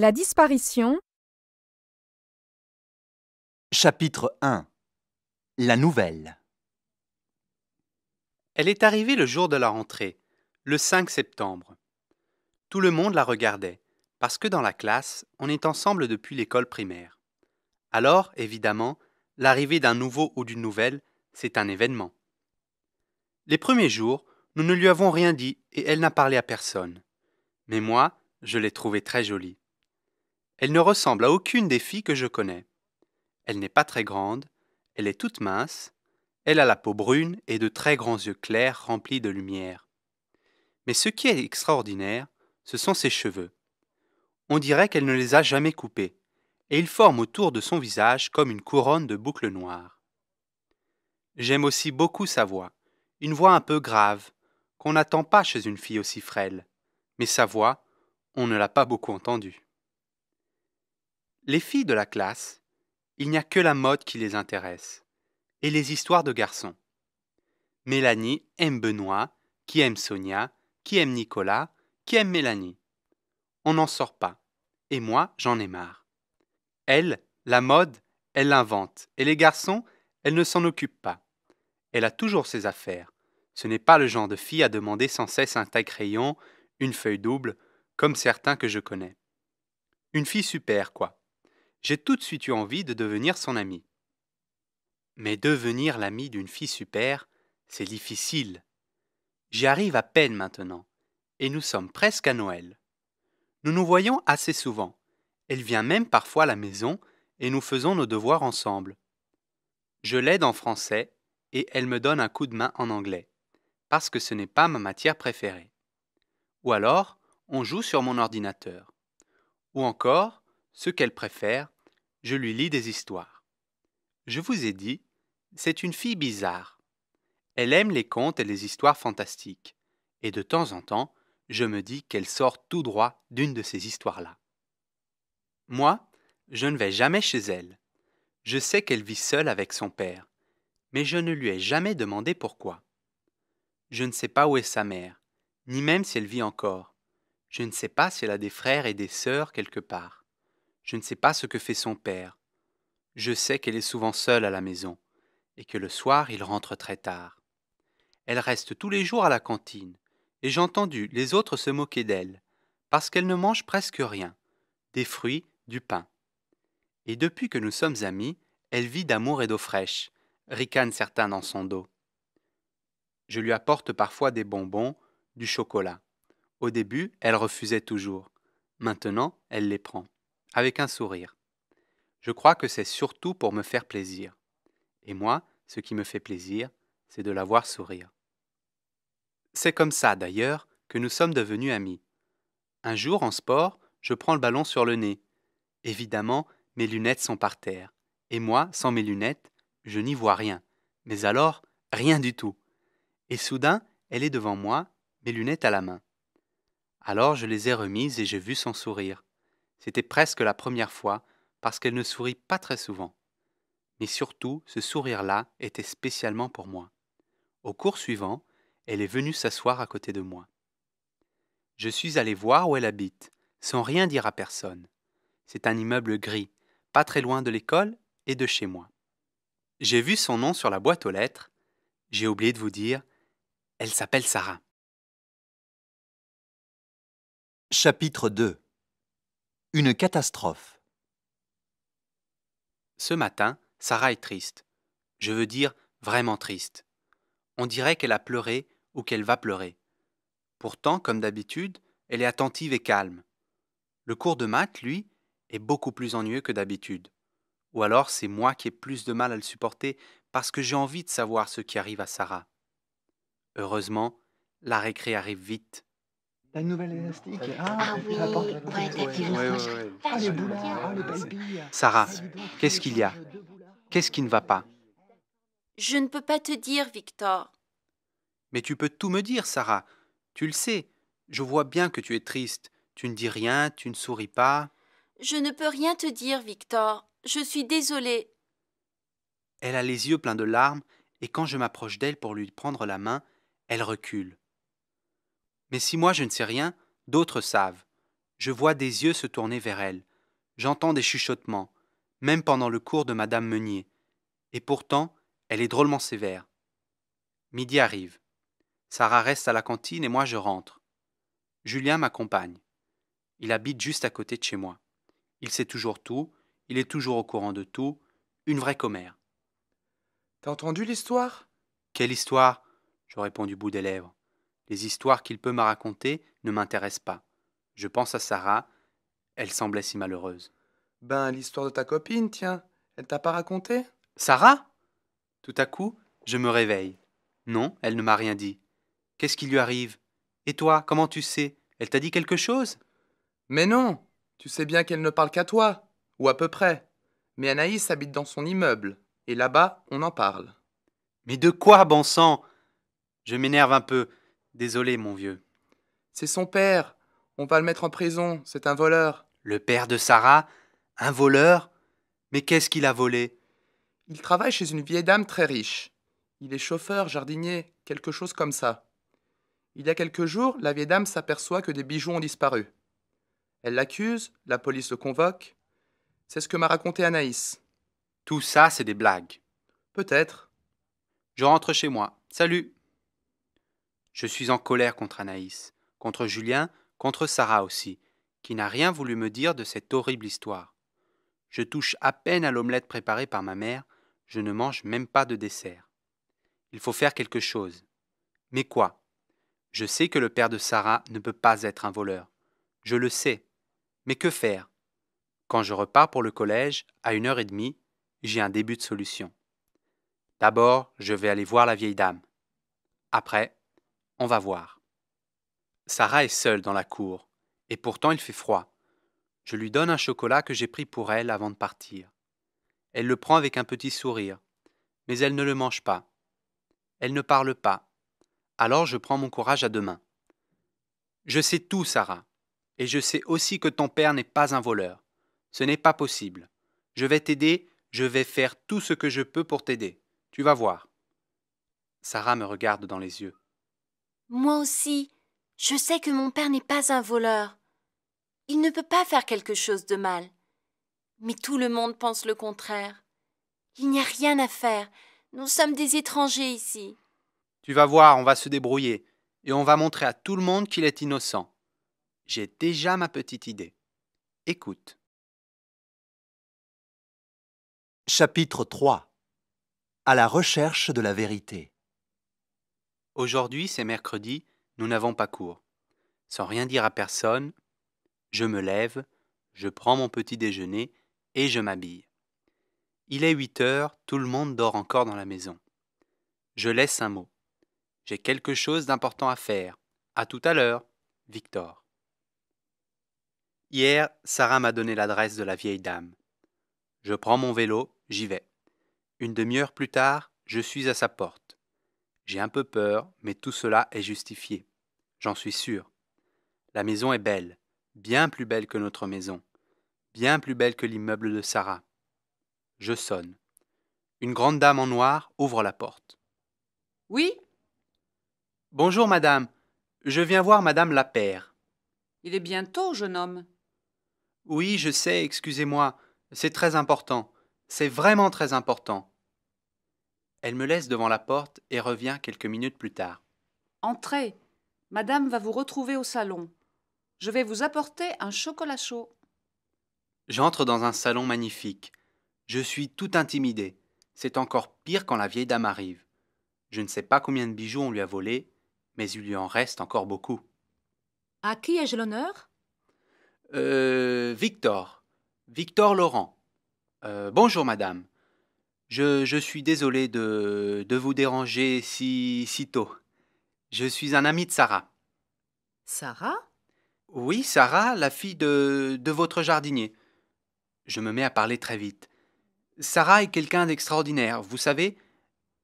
La disparition. Chapitre 1 La nouvelle. Elle est arrivée le jour de la rentrée, le 5 septembre. Tout le monde la regardait, parce que dans la classe, on est ensemble depuis l'école primaire. Alors, évidemment, l'arrivée d'un nouveau ou d'une nouvelle, c'est un événement. Les premiers jours, nous ne lui avons rien dit et elle n'a parlé à personne. Mais moi, je l'ai trouvée très jolie. Elle ne ressemble à aucune des filles que je connais. Elle n'est pas très grande, elle est toute mince, elle a la peau brune et de très grands yeux clairs remplis de lumière. Mais ce qui est extraordinaire, ce sont ses cheveux. On dirait qu'elle ne les a jamais coupés, et ils forment autour de son visage comme une couronne de boucles noires. J'aime aussi beaucoup sa voix, une voix un peu grave, qu'on n'attend pas chez une fille aussi frêle, mais sa voix, on ne l'a pas beaucoup entendue. Les filles de la classe, il n'y a que la mode qui les intéresse, et les histoires de garçons. Mélanie aime Benoît, qui aime Sonia, qui aime Nicolas, qui aime Mélanie. On n'en sort pas, et moi j'en ai marre. Elle, la mode, elle l'invente, et les garçons, elle ne s'en occupe pas. Elle a toujours ses affaires. Ce n'est pas le genre de fille à demander sans cesse un taille-crayon, une feuille double, comme certains que je connais. Une fille super, quoi j'ai tout de suite eu envie de devenir son amie. »« Mais devenir l'ami d'une fille super, c'est difficile. J'y arrive à peine maintenant, et nous sommes presque à Noël. Nous nous voyons assez souvent. Elle vient même parfois à la maison, et nous faisons nos devoirs ensemble. Je l'aide en français, et elle me donne un coup de main en anglais, parce que ce n'est pas ma matière préférée. Ou alors, on joue sur mon ordinateur. Ou encore, ce qu'elle préfère, je lui lis des histoires. Je vous ai dit, c'est une fille bizarre. Elle aime les contes et les histoires fantastiques, et de temps en temps, je me dis qu'elle sort tout droit d'une de ces histoires-là. Moi, je ne vais jamais chez elle. Je sais qu'elle vit seule avec son père, mais je ne lui ai jamais demandé pourquoi. Je ne sais pas où est sa mère, ni même si elle vit encore. Je ne sais pas si elle a des frères et des sœurs quelque part. Je ne sais pas ce que fait son père. Je sais qu'elle est souvent seule à la maison, et que le soir il rentre très tard. Elle reste tous les jours à la cantine, et j'ai entendu les autres se moquer d'elle, parce qu'elle ne mange presque rien, des fruits, du pain. Et depuis que nous sommes amis, elle vit d'amour et d'eau fraîche, ricanent certains dans son dos. Je lui apporte parfois des bonbons, du chocolat. Au début, elle refusait toujours. Maintenant, elle les prend avec un sourire. Je crois que c'est surtout pour me faire plaisir. Et moi, ce qui me fait plaisir, c'est de la voir sourire. C'est comme ça, d'ailleurs, que nous sommes devenus amis. Un jour, en sport, je prends le ballon sur le nez. Évidemment, mes lunettes sont par terre. Et moi, sans mes lunettes, je n'y vois rien. Mais alors, rien du tout. Et soudain, elle est devant moi, mes lunettes à la main. Alors je les ai remises et j'ai vu son sourire. C'était presque la première fois, parce qu'elle ne sourit pas très souvent. Mais surtout, ce sourire-là était spécialement pour moi. Au cours suivant, elle est venue s'asseoir à côté de moi. Je suis allé voir où elle habite, sans rien dire à personne. C'est un immeuble gris, pas très loin de l'école et de chez moi. J'ai vu son nom sur la boîte aux lettres. J'ai oublié de vous dire, elle s'appelle Sarah. Chapitre 2 une catastrophe. Ce matin, Sarah est triste. Je veux dire vraiment triste. On dirait qu'elle a pleuré ou qu'elle va pleurer. Pourtant, comme d'habitude, elle est attentive et calme. Le cours de maths, lui, est beaucoup plus ennuyeux que d'habitude. Ou alors c'est moi qui ai plus de mal à le supporter parce que j'ai envie de savoir ce qui arrive à Sarah. Heureusement, la récré arrive vite. La nouvelle élastique. Sarah, qu'est-ce qu'il y a Qu'est-ce qui ne va pas Je ne peux pas te dire, Victor. Mais tu peux tout me dire, Sarah. Tu le sais. Je vois bien que tu es triste. Tu ne dis rien, tu ne souris pas. Je ne peux rien te dire, Victor. Je suis désolée. Elle a les yeux pleins de larmes, et quand je m'approche d'elle pour lui prendre la main, elle recule. Mais si moi je ne sais rien, d'autres savent. Je vois des yeux se tourner vers elle. J'entends des chuchotements, même pendant le cours de Madame Meunier. Et pourtant, elle est drôlement sévère. Midi arrive. Sarah reste à la cantine et moi je rentre. Julien m'accompagne. Il habite juste à côté de chez moi. Il sait toujours tout, il est toujours au courant de tout, une vraie commère. T'as entendu l'histoire Quelle histoire Je réponds du bout des lèvres. Les histoires qu'il peut me raconter ne m'intéressent pas. Je pense à Sarah. Elle semblait si malheureuse. Ben, l'histoire de ta copine, tiens. Elle t'a pas raconté Sarah Tout à coup, je me réveille. Non, elle ne m'a rien dit. Qu'est-ce qui lui arrive Et toi, comment tu sais Elle t'a dit quelque chose Mais non Tu sais bien qu'elle ne parle qu'à toi, ou à peu près. Mais Anaïs habite dans son immeuble, et là-bas, on en parle. Mais de quoi, bon sang Je m'énerve un peu. Désolé, mon vieux. C'est son père. On va le mettre en prison. C'est un voleur. Le père de Sarah Un voleur Mais qu'est-ce qu'il a volé Il travaille chez une vieille dame très riche. Il est chauffeur, jardinier, quelque chose comme ça. Il y a quelques jours, la vieille dame s'aperçoit que des bijoux ont disparu. Elle l'accuse, la police le convoque. C'est ce que m'a raconté Anaïs. Tout ça, c'est des blagues. Peut-être. Je rentre chez moi. Salut je suis en colère contre Anaïs, contre Julien, contre Sarah aussi, qui n'a rien voulu me dire de cette horrible histoire. Je touche à peine à l'omelette préparée par ma mère, je ne mange même pas de dessert. Il faut faire quelque chose. Mais quoi Je sais que le père de Sarah ne peut pas être un voleur. Je le sais. Mais que faire Quand je repars pour le collège, à une heure et demie, j'ai un début de solution. D'abord, je vais aller voir la vieille dame. Après, on va voir. Sarah est seule dans la cour, et pourtant il fait froid. Je lui donne un chocolat que j'ai pris pour elle avant de partir. Elle le prend avec un petit sourire, mais elle ne le mange pas. Elle ne parle pas. Alors je prends mon courage à deux mains. Je sais tout, Sarah, et je sais aussi que ton père n'est pas un voleur. Ce n'est pas possible. Je vais t'aider, je vais faire tout ce que je peux pour t'aider. Tu vas voir. Sarah me regarde dans les yeux. Moi aussi, je sais que mon père n'est pas un voleur. Il ne peut pas faire quelque chose de mal. Mais tout le monde pense le contraire. Il n'y a rien à faire. Nous sommes des étrangers ici. Tu vas voir, on va se débrouiller, et on va montrer à tout le monde qu'il est innocent. J'ai déjà ma petite idée. Écoute. Chapitre 3 À la recherche de la vérité Aujourd'hui, c'est mercredi, nous n'avons pas cours. Sans rien dire à personne, je me lève, je prends mon petit déjeuner et je m'habille. Il est 8 heures, tout le monde dort encore dans la maison. Je laisse un mot. J'ai quelque chose d'important à faire. À tout à l'heure, Victor. Hier, Sarah m'a donné l'adresse de la vieille dame. Je prends mon vélo, j'y vais. Une demi-heure plus tard, je suis à sa porte. J'ai un peu peur, mais tout cela est justifié. J'en suis sûr. La maison est belle, bien plus belle que notre maison, bien plus belle que l'immeuble de Sarah. Je sonne. Une grande dame en noir ouvre la porte. Oui Bonjour, madame. Je viens voir madame Lapère. Il est bientôt, jeune homme. Oui, je sais, excusez-moi. C'est très important. C'est vraiment très important. Elle me laisse devant la porte et revient quelques minutes plus tard. Entrez. Madame va vous retrouver au salon. Je vais vous apporter un chocolat chaud. J'entre dans un salon magnifique. Je suis tout intimidé. C'est encore pire quand la vieille dame arrive. Je ne sais pas combien de bijoux on lui a volés, mais il lui en reste encore beaucoup. À qui ai-je l'honneur Euh. Victor. Victor Laurent. Euh, bonjour, madame. Je, suis désolé de, de, vous déranger si, si tôt. Je suis un ami de Sarah. Sarah Oui, Sarah, la fille de, de votre jardinier. Je me mets à parler très vite. Sarah est quelqu'un d'extraordinaire, vous savez.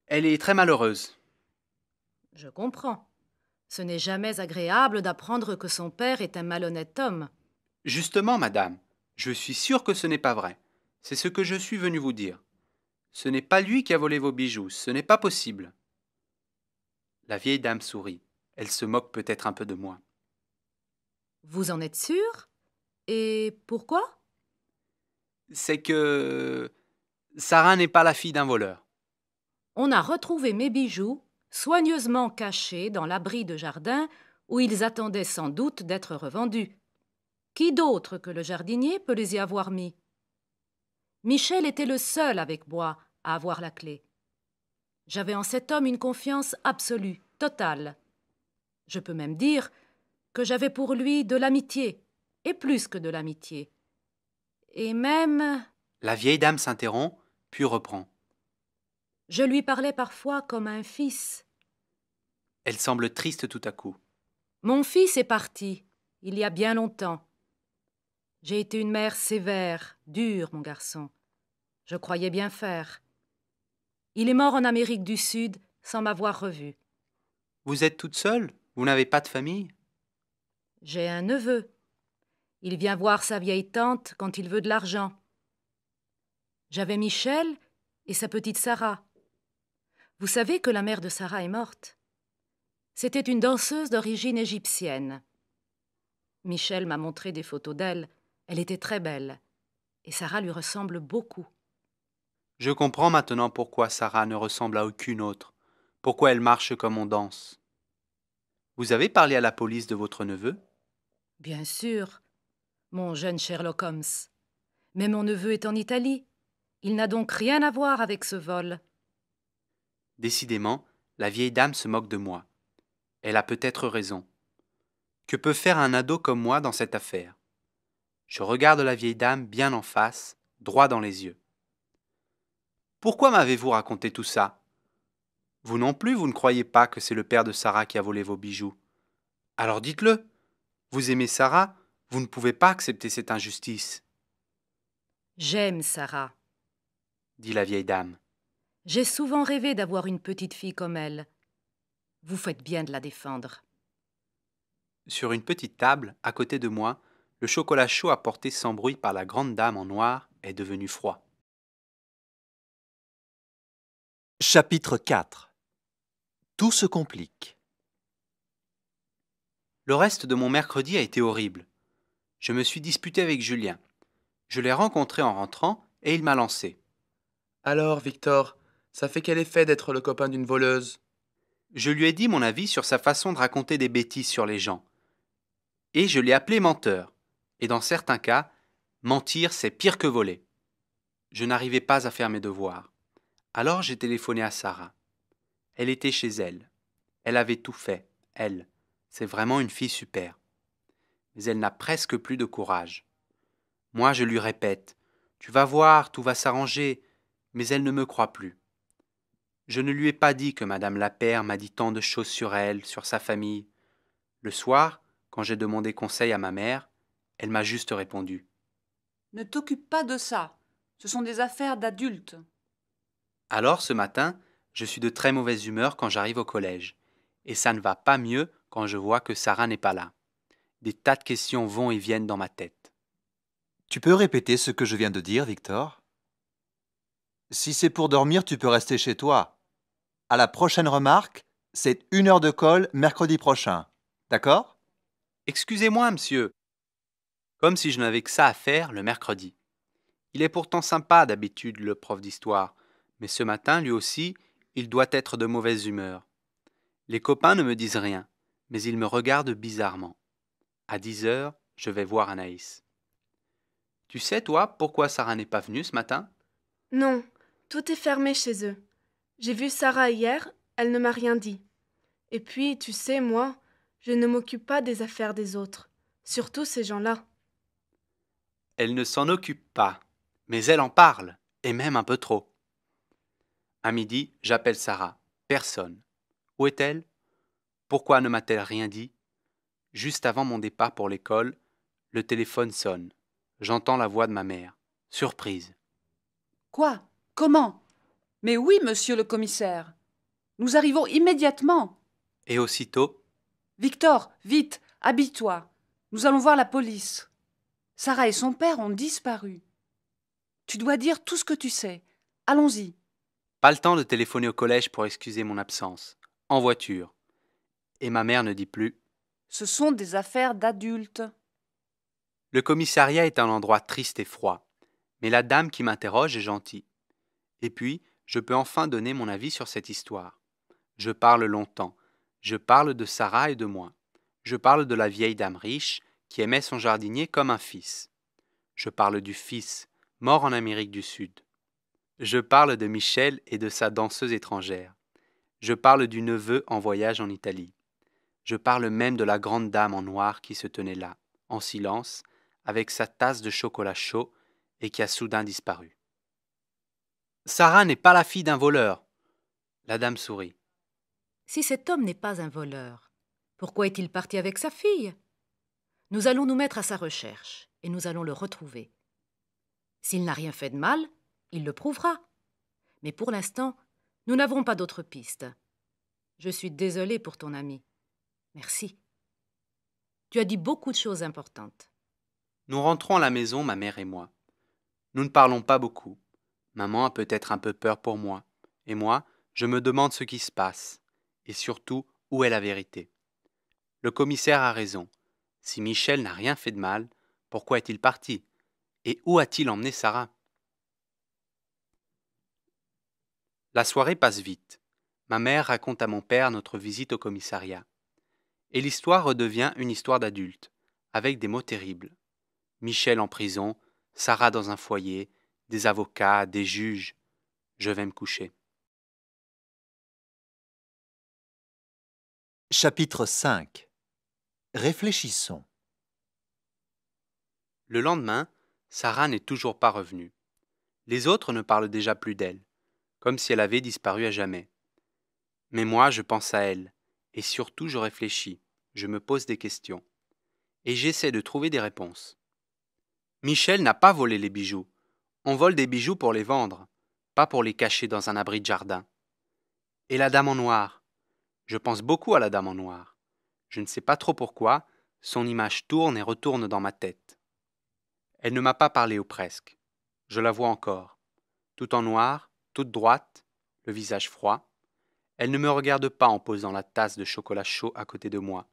Elle est très malheureuse. Je comprends. Ce n'est jamais agréable d'apprendre que son père est un malhonnête homme. Justement, madame, je suis sûr que ce n'est pas vrai. C'est ce que je suis venu vous dire. Ce n'est pas lui qui a volé vos bijoux, ce n'est pas possible. La vieille dame sourit. Elle se moque peut-être un peu de moi. Vous en êtes sûre Et pourquoi C'est que Sarah n'est pas la fille d'un voleur. On a retrouvé mes bijoux soigneusement cachés dans l'abri de jardin où ils attendaient sans doute d'être revendus. Qui d'autre que le jardinier peut les y avoir mis Michel était le seul avec bois à avoir la clé. J'avais en cet homme une confiance absolue, totale. Je peux même dire que j'avais pour lui de l'amitié, et plus que de l'amitié. Et même... La vieille dame s'interrompt, puis reprend. Je lui parlais parfois comme un fils. Elle semble triste tout à coup. Mon fils est parti, il y a bien longtemps. J'ai été une mère sévère, dure, mon garçon. Je croyais bien faire. Il est mort en Amérique du Sud sans m'avoir revue. Vous êtes toute seule Vous n'avez pas de famille J'ai un neveu. Il vient voir sa vieille tante quand il veut de l'argent. J'avais Michel et sa petite Sarah. Vous savez que la mère de Sarah est morte. C'était une danseuse d'origine égyptienne. Michel m'a montré des photos d'elle. Elle était très belle. Et Sarah lui ressemble beaucoup. Je comprends maintenant pourquoi Sarah ne ressemble à aucune autre, pourquoi elle marche comme on danse. Vous avez parlé à la police de votre neveu Bien sûr, mon jeune Sherlock Holmes. Mais mon neveu est en Italie. Il n'a donc rien à voir avec ce vol. Décidément, la vieille dame se moque de moi. Elle a peut-être raison. Que peut faire un ado comme moi dans cette affaire Je regarde la vieille dame bien en face, droit dans les yeux. Pourquoi m'avez-vous raconté tout ça Vous non plus, vous ne croyez pas que c'est le père de Sarah qui a volé vos bijoux. Alors dites-le. Vous aimez Sarah, vous ne pouvez pas accepter cette injustice. J'aime Sarah, dit la vieille dame. J'ai souvent rêvé d'avoir une petite fille comme elle. Vous faites bien de la défendre. Sur une petite table, à côté de moi, le chocolat chaud apporté sans bruit par la grande dame en noir est devenu froid. Chapitre 4 Tout se complique. Le reste de mon mercredi a été horrible. Je me suis disputé avec Julien. Je l'ai rencontré en rentrant et il m'a lancé. Alors, Victor, ça fait quel effet d'être le copain d'une voleuse Je lui ai dit mon avis sur sa façon de raconter des bêtises sur les gens. Et je l'ai appelé menteur. Et dans certains cas, mentir, c'est pire que voler. Je n'arrivais pas à faire mes devoirs. Alors j'ai téléphoné à Sarah. Elle était chez elle. Elle avait tout fait, elle. C'est vraiment une fille super. Mais elle n'a presque plus de courage. Moi, je lui répète, Tu vas voir, tout va s'arranger, mais elle ne me croit plus. Je ne lui ai pas dit que Madame Lapère m'a dit tant de choses sur elle, sur sa famille. Le soir, quand j'ai demandé conseil à ma mère, elle m'a juste répondu. Ne t'occupe pas de ça. Ce sont des affaires d'adultes. Alors ce matin, je suis de très mauvaise humeur quand j'arrive au collège, et ça ne va pas mieux quand je vois que Sarah n'est pas là. Des tas de questions vont et viennent dans ma tête. Tu peux répéter ce que je viens de dire, Victor Si c'est pour dormir, tu peux rester chez toi. À la prochaine remarque, c'est une heure de colle mercredi prochain. D'accord Excusez-moi, monsieur. Comme si je n'avais que ça à faire le mercredi. Il est pourtant sympa d'habitude, le prof d'histoire mais ce matin, lui aussi, il doit être de mauvaise humeur. Les copains ne me disent rien, mais ils me regardent bizarrement. À dix heures, je vais voir Anaïs. Tu sais, toi, pourquoi Sarah n'est pas venue ce matin Non, tout est fermé chez eux. J'ai vu Sarah hier, elle ne m'a rien dit. Et puis, tu sais, moi, je ne m'occupe pas des affaires des autres, surtout ces gens-là. Elle ne s'en occupe pas, mais elle en parle, et même un peu trop. À midi, j'appelle Sarah. Personne. Où est-elle Pourquoi ne m'a-t-elle rien dit Juste avant mon départ pour l'école, le téléphone sonne. J'entends la voix de ma mère. Surprise. Quoi Comment Mais oui, monsieur le commissaire. Nous arrivons immédiatement. Et aussitôt Victor, vite, habille-toi. Nous allons voir la police. Sarah et son père ont disparu. Tu dois dire tout ce que tu sais. Allons-y. Pas le temps de téléphoner au collège pour excuser mon absence. En voiture. Et ma mère ne dit plus Ce sont des affaires d'adultes. Le commissariat est un endroit triste et froid, mais la dame qui m'interroge est gentille. Et puis, je peux enfin donner mon avis sur cette histoire. Je parle longtemps. Je parle de Sarah et de moi. Je parle de la vieille dame riche qui aimait son jardinier comme un fils. Je parle du fils, mort en Amérique du Sud. Je parle de Michel et de sa danseuse étrangère. Je parle du neveu en voyage en Italie. Je parle même de la grande dame en noir qui se tenait là, en silence, avec sa tasse de chocolat chaud et qui a soudain disparu. Sarah n'est pas la fille d'un voleur. La dame sourit. Si cet homme n'est pas un voleur, pourquoi est-il parti avec sa fille Nous allons nous mettre à sa recherche et nous allons le retrouver. S'il n'a rien fait de mal, il le prouvera. Mais pour l'instant, nous n'avons pas d'autre piste. Je suis désolée pour ton ami. Merci. Tu as dit beaucoup de choses importantes. Nous rentrons à la maison, ma mère et moi. Nous ne parlons pas beaucoup. Maman a peut-être un peu peur pour moi, et moi, je me demande ce qui se passe, et surtout où est la vérité. Le commissaire a raison. Si Michel n'a rien fait de mal, pourquoi est-il parti Et où a-t-il emmené Sarah La soirée passe vite. Ma mère raconte à mon père notre visite au commissariat. Et l'histoire redevient une histoire d'adulte, avec des mots terribles. Michel en prison, Sarah dans un foyer, des avocats, des juges. Je vais me coucher. Chapitre 5 Réfléchissons. Le lendemain, Sarah n'est toujours pas revenue. Les autres ne parlent déjà plus d'elle comme si elle avait disparu à jamais. Mais moi, je pense à elle, et surtout je réfléchis, je me pose des questions, et j'essaie de trouver des réponses. Michel n'a pas volé les bijoux. On vole des bijoux pour les vendre, pas pour les cacher dans un abri de jardin. Et la dame en noir Je pense beaucoup à la dame en noir. Je ne sais pas trop pourquoi, son image tourne et retourne dans ma tête. Elle ne m'a pas parlé ou presque. Je la vois encore, tout en noir, toute droite, le visage froid. Elle ne me regarde pas en posant la tasse de chocolat chaud à côté de moi.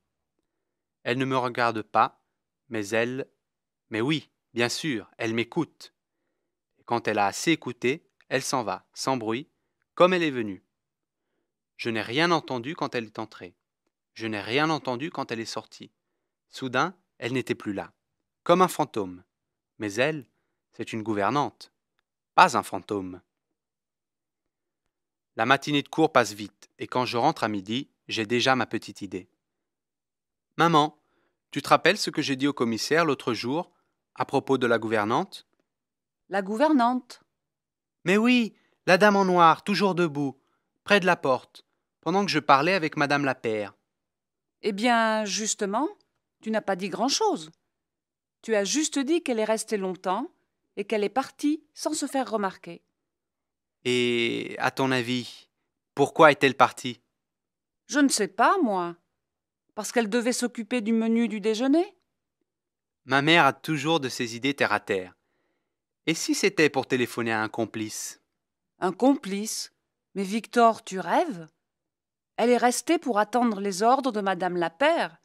Elle ne me regarde pas, mais elle. Mais oui, bien sûr, elle m'écoute. quand elle a assez écouté, elle s'en va, sans bruit, comme elle est venue. Je n'ai rien entendu quand elle est entrée. Je n'ai rien entendu quand elle est sortie. Soudain, elle n'était plus là, comme un fantôme. Mais elle, c'est une gouvernante, pas un fantôme. La matinée de cours passe vite, et quand je rentre à midi, j'ai déjà ma petite idée. Maman, tu te rappelles ce que j'ai dit au commissaire l'autre jour à propos de la gouvernante La gouvernante Mais oui, la dame en noir, toujours debout, près de la porte, pendant que je parlais avec madame la père. Eh bien, justement, tu n'as pas dit grand-chose. Tu as juste dit qu'elle est restée longtemps et qu'elle est partie sans se faire remarquer. Et à ton avis, pourquoi est-elle partie Je ne sais pas, moi. Parce qu'elle devait s'occuper du menu du déjeuner Ma mère a toujours de ses idées terre à terre. Et si c'était pour téléphoner à un complice Un complice Mais Victor, tu rêves Elle est restée pour attendre les ordres de Madame Lapère.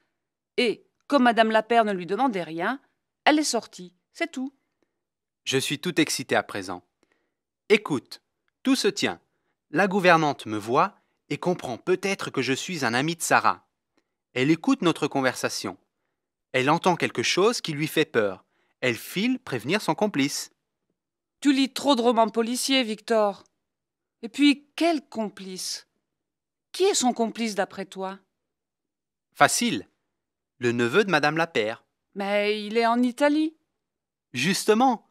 Et, comme Madame Lapère ne lui demandait rien, elle est sortie. C'est tout. Je suis tout excité à présent. Écoute, tout se tient. La gouvernante me voit et comprend peut-être que je suis un ami de Sarah. Elle écoute notre conversation. Elle entend quelque chose qui lui fait peur. Elle file prévenir son complice. Tu lis trop de romans policiers, Victor. Et puis, quel complice Qui est son complice d'après toi Facile. Le neveu de Madame Lapère. Mais il est en Italie. Justement,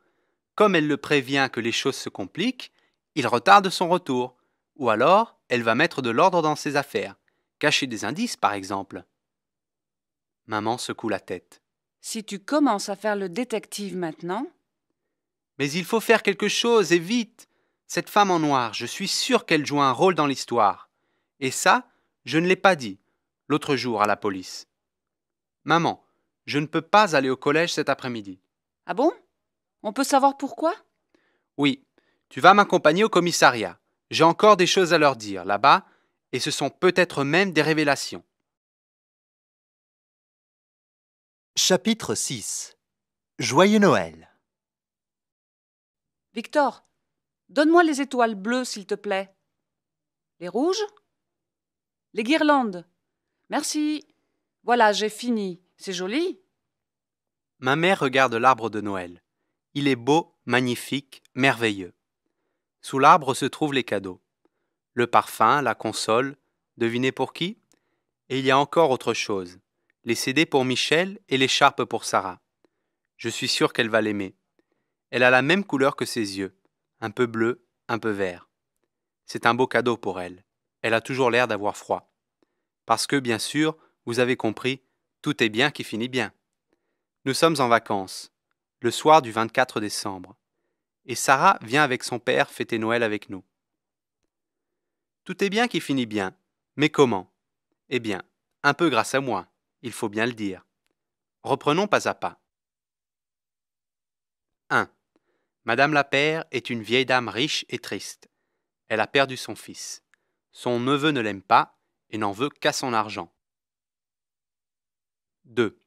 comme elle le prévient que les choses se compliquent, il retarde son retour, ou alors elle va mettre de l'ordre dans ses affaires, cacher des indices par exemple. Maman secoue la tête. Si tu commences à faire le détective maintenant. Mais il faut faire quelque chose, et vite. Cette femme en noir, je suis sûr qu'elle joue un rôle dans l'histoire. Et ça, je ne l'ai pas dit, l'autre jour à la police. Maman, je ne peux pas aller au collège cet après-midi. Ah bon On peut savoir pourquoi Oui, tu vas m'accompagner au commissariat. J'ai encore des choses à leur dire là-bas, et ce sont peut-être même des révélations. Chapitre 6 Joyeux Noël Victor, donne-moi les étoiles bleues, s'il te plaît. Les rouges Les guirlandes Merci. Voilà, j'ai fini. C'est joli. Ma mère regarde l'arbre de Noël. Il est beau, magnifique, merveilleux. Sous l'arbre se trouvent les cadeaux. Le parfum, la console, devinez pour qui Et il y a encore autre chose. Les CD pour Michel et l'écharpe pour Sarah. Je suis sûr qu'elle va l'aimer. Elle a la même couleur que ses yeux, un peu bleu, un peu vert. C'est un beau cadeau pour elle. Elle a toujours l'air d'avoir froid. Parce que, bien sûr, vous avez compris, tout est bien qui finit bien. Nous sommes en vacances, le soir du 24 décembre et Sarah vient avec son père fêter Noël avec nous. Tout est bien qui finit bien, mais comment Eh bien, un peu grâce à moi, il faut bien le dire. Reprenons pas à pas. 1. Madame la est une vieille dame riche et triste. Elle a perdu son fils. Son neveu ne l'aime pas et n'en veut qu'à son argent. 2.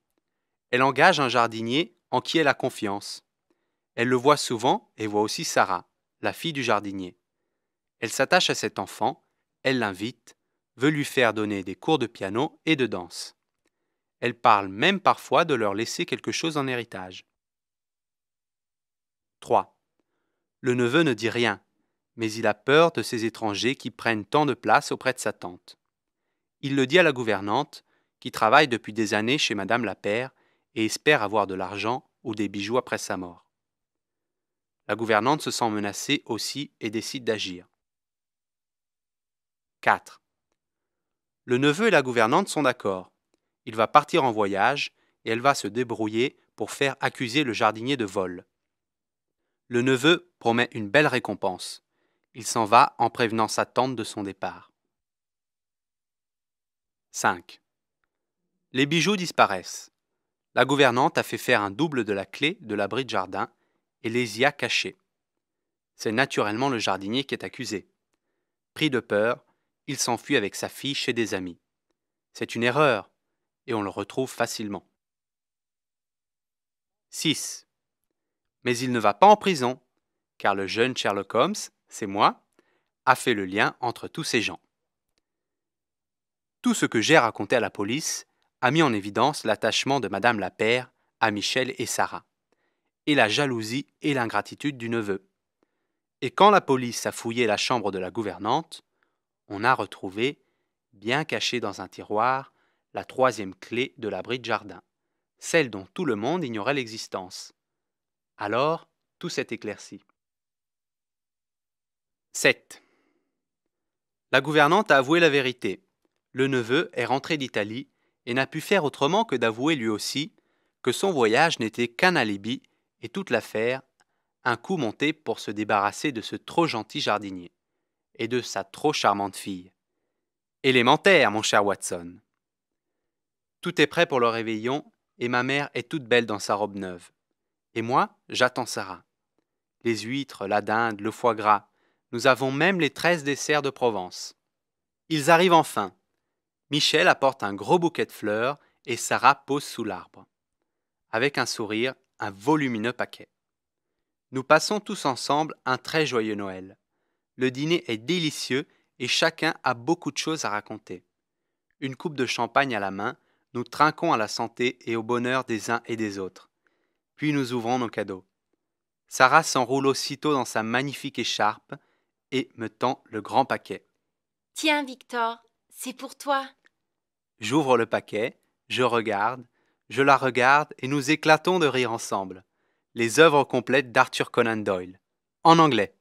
Elle engage un jardinier en qui elle a confiance. Elle le voit souvent et voit aussi Sarah, la fille du jardinier. Elle s'attache à cet enfant, elle l'invite, veut lui faire donner des cours de piano et de danse. Elle parle même parfois de leur laisser quelque chose en héritage. 3. Le neveu ne dit rien, mais il a peur de ces étrangers qui prennent tant de place auprès de sa tante. Il le dit à la gouvernante, qui travaille depuis des années chez Madame la et espère avoir de l'argent ou des bijoux après sa mort. La gouvernante se sent menacée aussi et décide d'agir. 4. Le neveu et la gouvernante sont d'accord. Il va partir en voyage et elle va se débrouiller pour faire accuser le jardinier de vol. Le neveu promet une belle récompense. Il s'en va en prévenant sa tante de son départ. 5. Les bijoux disparaissent. La gouvernante a fait faire un double de la clé de l'abri de jardin les y a cachés. C'est naturellement le jardinier qui est accusé. Pris de peur, il s'enfuit avec sa fille chez des amis. C'est une erreur, et on le retrouve facilement. 6. Mais il ne va pas en prison, car le jeune Sherlock Holmes, c'est moi, a fait le lien entre tous ces gens. Tout ce que j'ai raconté à la police a mis en évidence l'attachement de Madame Lapère à Michel et Sarah et la jalousie et l'ingratitude du neveu. Et quand la police a fouillé la chambre de la gouvernante, on a retrouvé, bien cachée dans un tiroir, la troisième clé de l'abri de jardin, celle dont tout le monde ignorait l'existence. Alors, tout s'est éclairci. 7. La gouvernante a avoué la vérité. Le neveu est rentré d'Italie et n'a pu faire autrement que d'avouer lui aussi que son voyage n'était qu'un alibi et toute l'affaire, un coup monté pour se débarrasser de ce trop gentil jardinier et de sa trop charmante fille. Élémentaire, mon cher Watson. Tout est prêt pour le réveillon, et ma mère est toute belle dans sa robe neuve. Et moi, j'attends Sarah. Les huîtres, la dinde, le foie gras, nous avons même les treize desserts de Provence. Ils arrivent enfin. Michel apporte un gros bouquet de fleurs et Sarah pose sous l'arbre. Avec un sourire, un volumineux paquet. Nous passons tous ensemble un très joyeux Noël. Le dîner est délicieux et chacun a beaucoup de choses à raconter. Une coupe de champagne à la main, nous trinquons à la santé et au bonheur des uns et des autres. Puis nous ouvrons nos cadeaux. Sarah s'enroule aussitôt dans sa magnifique écharpe et me tend le grand paquet. Tiens, Victor, c'est pour toi. J'ouvre le paquet, je regarde, je la regarde et nous éclatons de rire ensemble. Les œuvres complètes d'Arthur Conan Doyle. En anglais.